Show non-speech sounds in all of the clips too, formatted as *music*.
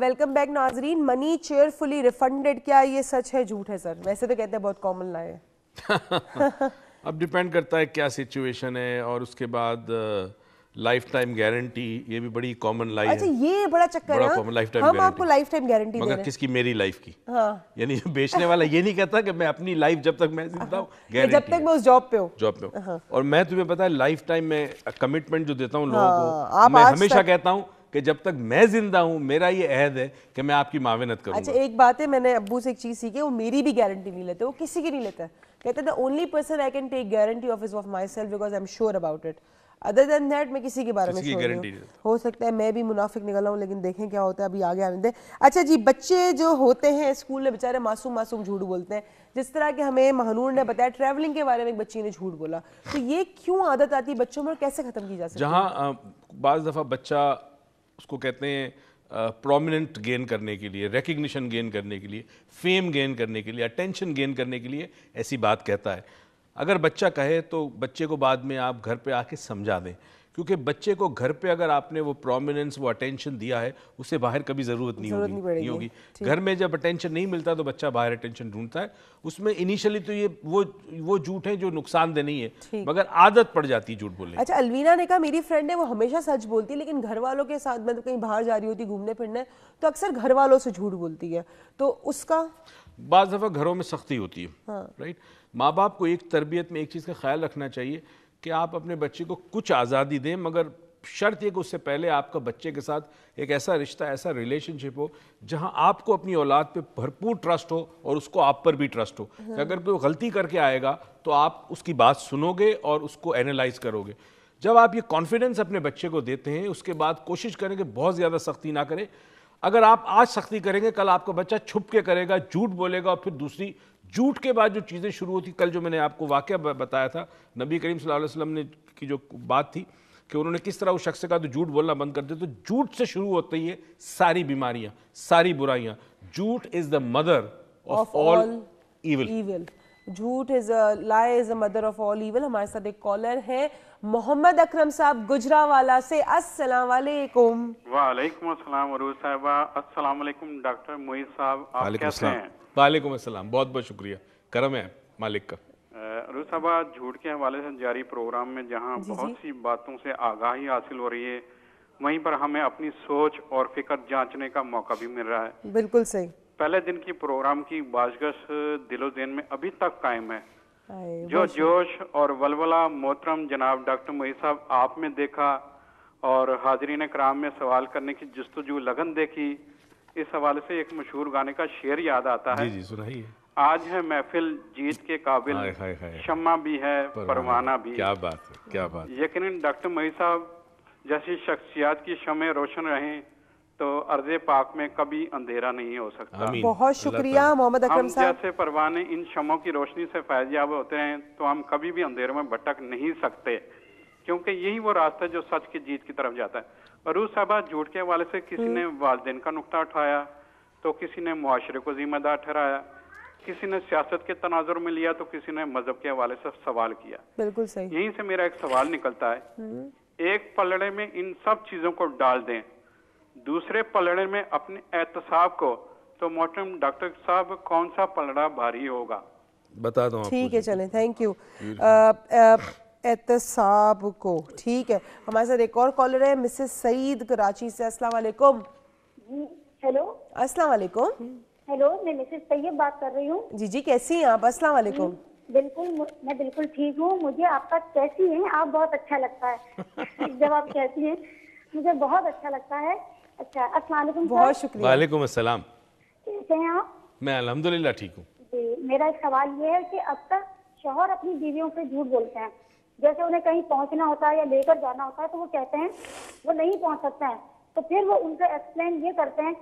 Welcome back नाजरीन money cheerfully refunded क्या ये सच है झूठ है सर वैसे तो कहते हैं बहुत कॉमन ला है *laughs* अब डिपेंड करता है क्या सिचुएशन है और उसके बाद लाइफ टाइम गारंटी ये भी बड़ी कॉमन लाइन अच्छा ये बड़ा चक्कर बड़ा कॉमन लाइफ टाइम हम आपको लाइफ टाइम गारंटी मगर किसकी मेरी लाइफ की हाँ। यानी बेचने वाला ये नहीं कहता कि मैं अपनी लाइफ जब तक मैं जिंदा हूँ हाँ। जब तक मैं उस जॉब पे हूँ जॉब पे हूँ हाँ। और मैं तुम्हें पता है लाइफ टाइम में कमिटमेंट जो देता हूँ हाँ, लोगों को मैं हमेशा कहता हूँ कि जब तक मैं जिंदा हूँ मेरा ये अहद है कि मैं आपकी मावनत करूँ अच्छा एक बात है मैंने अबू से एक चीज़ सीखी वो मेरी भी गारंटी नहीं लेते वो किसी की नहीं लेता कहते the only person I can take guarantee of is of my self because I am sure about it other than that मैं किसी के बारे में गारंटी हो सकता है मैं भी मुनाफिक निकला हूँ लेकिन देखें क्या होता है अभी आगे आने दें अच्छा जी बच्चे जो होते हैं स्कूल में बेचारे मासूम मासूम झूठ बोलते हैं जिस तरह के हमें महानूर ने बताया ट्रैवलिंग के बारे में एक बच्ची ने झूठ बोला तो ये क्यों आदत आती है बच्चों में और कैसे खत्म की जा सकती है जहाँ बाज़ दफ़ा बच्चा उसको कहते हैं प्रोमिनेंट गेन करने के लिए रिकग्निशन गेन करने के लिए फेम गेन करने के लिए अटेंशन गेन करने के लिए ऐसी बात कहता है अगर बच्चा कहे तो बच्चे को बाद में आप घर पे आके समझा दें क्योंकि बच्चे को घर पे अगर आपने वो प्रोमिनेंस वो अटेंशन दिया है उसे बाहर कभी ज़रूरत नहीं होगी नहीं होगी घर में जब अटेंशन नहीं मिलता तो बच्चा बाहर अटेंशन ढूंढता है उसमें इनिशियली तो ये वो वो झूठ है जो नुकसान दे नहीं है मगर आदत पड़ जाती है झूठ बोलने अच्छा अलवीना ने कहा मेरी फ्रेंड है वो हमेशा सच बोलती है लेकिन घर वालों के साथ मतलब कहीं बाहर जा रही होती घूमने फिरने तो अक्सर घर वालों से झूठ बोलती है तो उसका बाज़ दफ़ा घरों में सख्ती होती है राइट हाँ। माँ बाप को एक तरबियत में एक चीज़ का ख्याल रखना चाहिए कि आप अपने बच्चे को कुछ आज़ादी दें मगर शर्त ये कि उससे पहले आपका बच्चे के साथ एक ऐसा रिश्ता ऐसा रिलेशनशिप हो जहां आपको अपनी औलाद पे भरपूर ट्रस्ट हो और उसको आप पर भी ट्रस्ट हो अगर कोई गलती करके आएगा तो आप उसकी बात सुनोगे और उसको एनालाइज करोगे जब आप ये कॉन्फिडेंस अपने बच्चे को देते हैं उसके बाद कोशिश करें कि बहुत ज़्यादा सख्ती ना करें अगर आप आज सख्ती करेंगे कल आपका बच्चा छुप के करेगा झूठ बोलेगा और फिर दूसरी जूठ के बाद जो चीज़ें शुरू होती कल जो मैंने आपको वाक़ बताया था नबी करीम वसल्लम ने की जो बात थी कि उन्होंने किस तरह उस शख्स से कहा तो झूठ बोलना बंद कर दे तो झूठ से शुरू होती है सारी बीमारियां सारी बुराइयां झूठ is the mother of all evil झूठ is lie is the mother of all evil हमारे साथ एक कॉलर है मोहम्मद अकरम साहब गुजरा वाला से अस्सलाम वालेकुम वालेकुम अस्सलाम अरूज साहबा अस्सलाम वालेकुम डॉक्टर मोहित साहब आप कैसे हैं वालेकुम अस्सलाम बहुत बहुत शुक्रिया करम है मालिक का अरूज साहबा झूठ के हवाले से जारी प्रोग्राम में जहाँ बहुत सी बातों से आगाही हासिल हो रही है वहीं पर हमें अपनी सोच और फिक्र जांचने का मौका भी मिल रहा है बिल्कुल सही पहले दिन की प्रोग्राम की बाजगश दिलो दिन में अभी तक कायम है जो जोश और वलवला मोहतरम जनाब डॉक्टर मोहित साहब आप में देखा और हाजरीन कराम में सवाल करने की जस्तुजु लगन देखी इस हवाले से एक मशहूर गाने का शेर याद आता है जी, जी, आज है महफिल जीत के काबिल हाय, शम्मा भी है परवाना भी क्या बात है क्या बात यकीन डॉक्टर मोहित साहब जैसी शख्सियात की शमें रोशन रहें तो अर्ज पाक में कभी अंधेरा नहीं हो सकता बहुत शुक्रिया मोहम्मद अकरम साहब जैसे परवाने इन शमों की रोशनी से फैजयाब होते हैं तो हम कभी भी अंधेरे में भटक नहीं सकते क्योंकि यही वो रास्ता है जो सच की जीत की तरफ जाता है अरूज साहबा झूठ के हवाले से किसी ने हम्म। वालदेन का नुकता उठाया तो किसी ने मुआरे को जिम्मेदार ठहराया किसी ने सियासत के तनाजर में लिया तो किसी ने मजहब के हवाले से सवाल किया बिल्कुल सही यहीं से मेरा एक सवाल निकलता है हम्म। एक पलड़े में इन सब चीजों को डाल दें दूसरे पलड़े में अपने एहतसाब को तो मोहतरम डॉक्टर साहब कौन सा पलड़ा भारी होगा बता दो ठीक है चले थैंक यू एहतसाब को ठीक है हमारे साथ एक और कॉलर है मिसेस सईद कराची से अस्सलाम वालेकुम हेलो अस्सलाम वालेकुम हेलो मैं मिसेस सैयद बात कर रही हूँ जी जी कैसी हैं आप अस्सलाम वालेकुम बिल्कुल मैं बिल्कुल ठीक हूँ मुझे आपका कैसी हैं आप बहुत अच्छा लगता है *laughs* जब आप कहती हैं मुझे बहुत अच्छा लगता है अच्छा बहुत शुक्रिया वालेकुम अस्सलाम कैसे हैं आप मैं अलहमदुल्ला ठीक हूँ मेरा एक सवाल ये है कि अब तक शोहर अपनी बीवियों से झूठ बोलते हैं जैसे उन्हें कहीं पहुंचना होता है या लेकर जाना होता है तो वो कहते हैं वो नहीं पहुंच सकते हैं तो फिर वो उनसे एक्सप्लेन ये करते हैं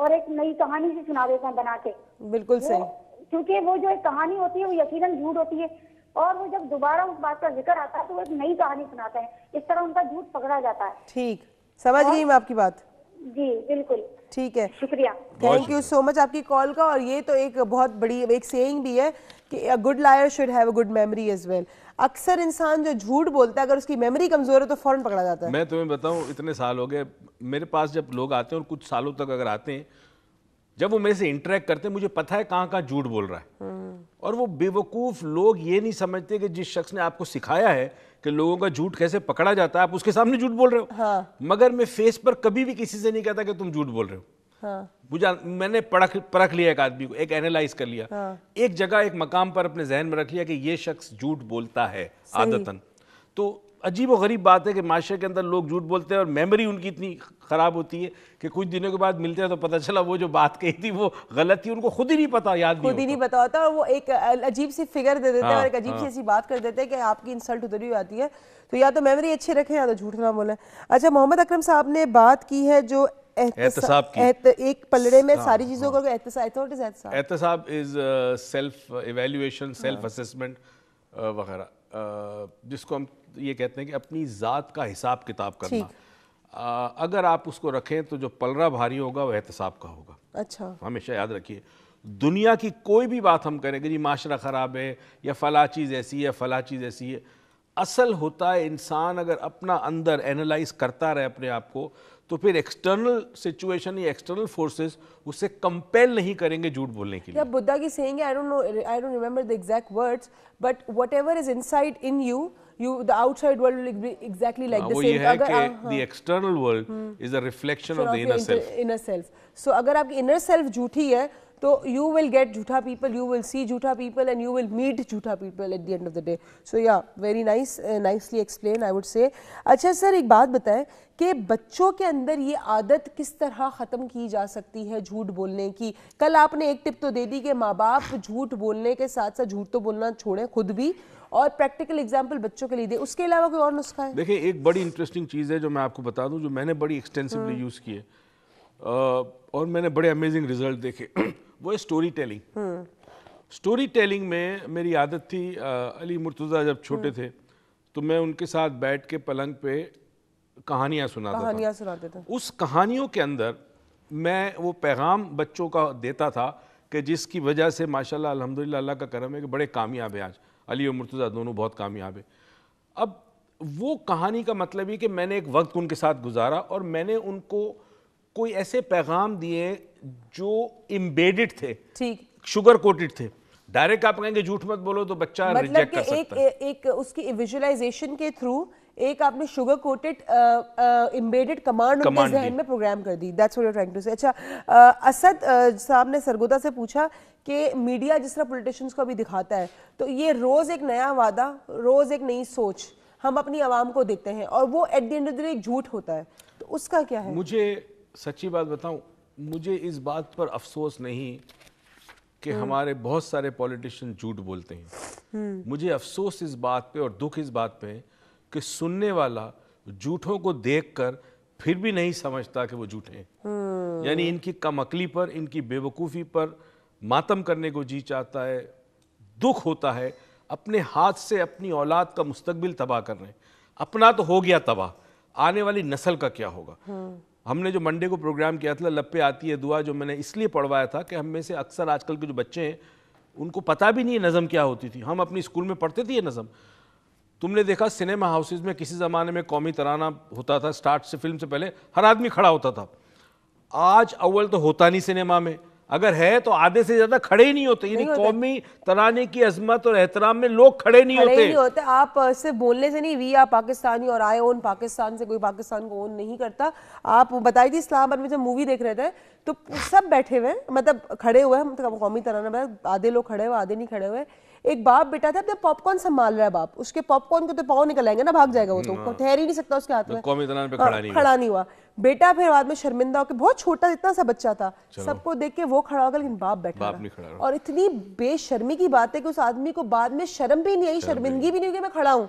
और एक नई कहानी से सुना देते हैं बना के बिल्कुल सही क्योंकि वो जो एक कहानी होती है वो यकीन झूठ होती है और वो जब दोबारा उस बात का जिक्र आता है तो वो एक नई कहानी सुनाते हैं इस तरह उनका झूठ पकड़ा जाता है ठीक समझ गई मैं आपकी बात जी बिल्कुल ठीक है शुक्रिया थैंक यू सो मच आपकी कॉल का और ये तो एक बहुत बड़ी एक सेइंग भी है कि good liar should have good memory as well अक्सर इंसान जो झूठ बोलता है अगर उसकी मेमोरी कमजोर है तो फौरन पकड़ा जाता है मैं तुम्हें बताऊं इतने साल हो गए मेरे पास जब लोग आते हैं और कुछ सालों तक अगर आते हैं जब वो मेरे से इंटरेक्ट करते हैं मुझे पता है कहाँ कहाँ झूठ बोल रहा है और वो बेवकूफ़ लोग ये नहीं समझते कि जिस शख्स ने आपको सिखाया है कि लोगों का झूठ कैसे पकड़ा जाता है आप उसके सामने झूठ बोल रहे हो हाँ। मगर मैं फेस पर कभी भी किसी से नहीं कहता कि तुम झूठ बोल रहे हो हाँ। मैंने परख परख लिया एक आदमी को एक एनालाइज कर लिया हाँ। एक जगह एक मकाम पर अपने जहन में रख लिया कि ये शख्स झूठ बोलता है आदतन तो अजीब व गरीब बात है कि माशरे के अंदर लोग झूठ बोलते हैं और मेमोरी उनकी इतनी ख़राब होती है कि कुछ दिनों के बाद मिलते हैं तो पता चला वो जो बात कही थी वो गलत थी उनको खुद ही नहीं पता याद खुद ही नहीं पता होता और वो एक अजीब सी फिगर दे देते हैं और एक हाँ, अजीब सी हाँ। ऐसी बात कर देते हैं कि आपकी इंसल्ट उधर ही आती है तो या तो मेमोरी अच्छी रखें या तो झूठ ना बोलें अच्छा मोहम्मद अक्रम साहब ने बात की है जो एहतसाब एक पलड़े में हाँ, सारी चीज़ों को एहतसाब is self evaluation self assessment वगैरह uh, जिसको हम ये कहते हैं कि अपनी ज़ात का हिसाब किताब करना आ, अगर आप उसको रखें तो जो पलरा भारी होगा वह एहतसाब का होगा अच्छा तो हमेशा याद रखिए दुनिया की कोई भी बात हम करेंगे जी माशरा ख़राब है या फ़ला चीज़ ऐसी है फ़ला चीज़ ऐसी है असल होता है इंसान अगर अपना अंदर एनालाइज करता रहे अपने आप को तो फिर एक्सटर्नल सिचुएशन या एक्सटर्नल फोर्सेस उसे कंपेल नहीं करेंगे झूठ बोलने के लिए बुद्धा की saying I don't know I don't remember the exact words but whatever is inside in you you the outside world will be exactly like the same agar the हाँ। external world हम्म। is a reflection of the inner self inner self so agar aapki inner self jhoothi hai तो you will get झूठा people you will see झूठा people and you will meet झूठा people at the end of the day so yeah very nice nicely explain I would say अच्छा sir एक बात बताएं कि बच्चों के अंदर ये आदत किस तरह ख़त्म की जा सकती है झूठ बोलने की कल आपने एक टिप तो दे दी कि माँ बाप झूठ बोलने के साथ साथ झूठ तो बोलना छोड़ें खुद भी और प्रैक्टिकल एग्जाम्पल बच्चों के लिए दे उसके अलावा कोई और नुस्खा है देखिए एक बड़ी इंटरेस्टिंग चीज़ है जो मैं आपको बता दूँ जो मैंने बड़ी एक्सटेंसिवली यूज़ हाँ। की है और मैंने बड़े अमेजिंग रिजल्ट देखे *clears throat* वो है स्टोरी टेलिंग स्टोरी टेलिंग में मेरी आदत थी अली मुर्तज़ा जब छोटे हाँ। थे तो मैं उनके साथ बैठ के पलंग पे कहानियाँ सुना कहानियाँ सुनाते थे उस कहानियों के अंदर मैं वो पैगाम बच्चों का देता था कि जिसकी वजह से माशाल्लाह अल्हम्दुलिल्लाह अल्लाह का करम है कि बड़े कामयाब हैं आज अली और मुर्तज़ा दोनों बहुत कामयाब है अब वो कहानी का मतलब ये कि मैंने एक वक्त उनके साथ गुजारा और मैंने उनको कोई ऐसे पैगाम दिए जो इम्बेडिड थे ठीक शुगर कोटेड थे डायरेक्ट आप कहेंगे झूठ मत बोलो तो बच्चा मतलब रिजेक्ट कर सकता है एक, एक उसकी विजुअलाइजेशन के थ्रू एक आपने शुगर कोटेड इम्बेडेड कमांड उनके जहन में प्रोग्राम कर दी that's what you trying to say अच्छा uh, असद साहब ने सरगोदा से पूछा कि मीडिया जिस तरह पोलिटिशियंस को अभी दिखाता है तो ये रोज़ एक नया वादा रोज़ एक नई सोच हम अपनी आवाम को देते हैं और वो at the end of the day झूठ होता है तो उसका क्या है मुझे सच्ची बात बताऊं मुझे इस बात पर अफसोस नहीं कि हम्म। हमारे बहुत सारे पॉलिटिशियन झूठ बोलते हैं हम्म। मुझे अफसोस इस बात पे और दुख इस बात पे है कि सुनने वाला झूठों को देखकर फिर भी नहीं समझता कि वो झूठे हैं हम्म। यानी इनकी कमअकली पर इनकी बेवकूफ़ी पर मातम करने को जी चाहता है दुख होता है अपने हाथ से अपनी औलाद का मुस्तबिल तबाह कर रहे हैं अपना तो हो गया तबाह आने वाली नस्ल का क्या होगा हम्म। हमने जो मंडे को प्रोग्राम किया था लप्पे आती है दुआ जो मैंने इसलिए पढ़वाया था कि हम में से अक्सर आजकल के जो बच्चे हैं उनको पता भी नहीं है नज़म क्या होती थी हम अपनी स्कूल में पढ़ते थे ये नज़म तुमने देखा सिनेमा हाउसेज में किसी ज़माने में कौमी तराना होता था स्टार्ट से फिल्म से पहले हर आदमी खड़ा होता था आज अव्वल तो होता नहीं सिनेमा में अगर है तो आधे से ज्यादा खड़े ही नहीं होते यानी कौमी तराने की अजमत और एहतराम में लोग खड़े नहीं खड़े होते नहीं होते आप सिर्फ बोलने से नहीं वी आर पाकिस्तानी और आए ओन पाकिस्तान से कोई पाकिस्तान को ओन नहीं करता आप बताई थी इस्लामाबाद में जब मूवी देख रहे थे तो सब बैठे हुए मतलब खड़े हुए हैं मतलब कौमी तराना मतलब आधे लोग खड़े हुए आधे नहीं खड़े हुए एक बाप बेटा था अपने पॉपकॉर्न संभाल रहा है बाप उसके पॉपकॉर्न को तो पाव निकल आएंगे ना भाग जाएगा वो तो हाँ। ठहर ही नहीं सकता उसके हाथ तो में हाँ, खड़ा नहीं हुआ बेटा फिर बाद में शर्मिंदा होकर बहुत छोटा इतना सा बच्चा था सबको देख के वो खड़ा होगा लेकिन बाप बैठा बाप नहीं खड़ा और इतनी बेशर्मी की बात है कि उस आदमी को बाद में शर्म भी नहीं आई शर्मिंदगी भी नहीं हुई मैं खड़ा हूँ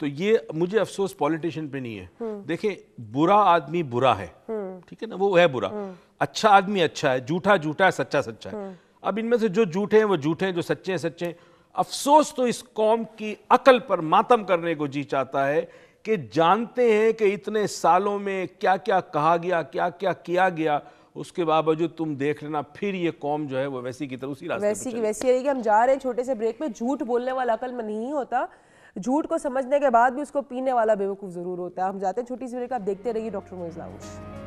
तो ये मुझे अफसोस पॉलिटिशियन पे नहीं है हम्म। देखे बुरा आदमी बुरा है हम्म। ठीक है ना वो है बुरा हम्म। अच्छा आदमी अच्छा है झूठा झूठा है सच्चा सच्चा है अब इनमें से जो झूठे हैं वो झूठे हैं जो सच्चे हैं सच्चे हैं अफसोस तो इस कौम की अकल पर मातम करने को जी चाहता है कि जानते हैं कि इतने सालों में क्या क्या कहा गया क्या क्या किया गया उसके बावजूद तुम देख लेना फिर ये कौम जो है वो वैसी की तरह उसी रास्ते वैसी की वैसी है कि हम जा रहे हैं छोटे से ब्रेक में झूठ बोलने वाला अकल में नहीं होता झूठ को समझने के बाद भी उसको पीने वाला बेवकूफ़ ज़रूर होता है हम जाते हैं छोटी सी ब्रेक आप देखते रहिए डॉक्टर मोइजलाउश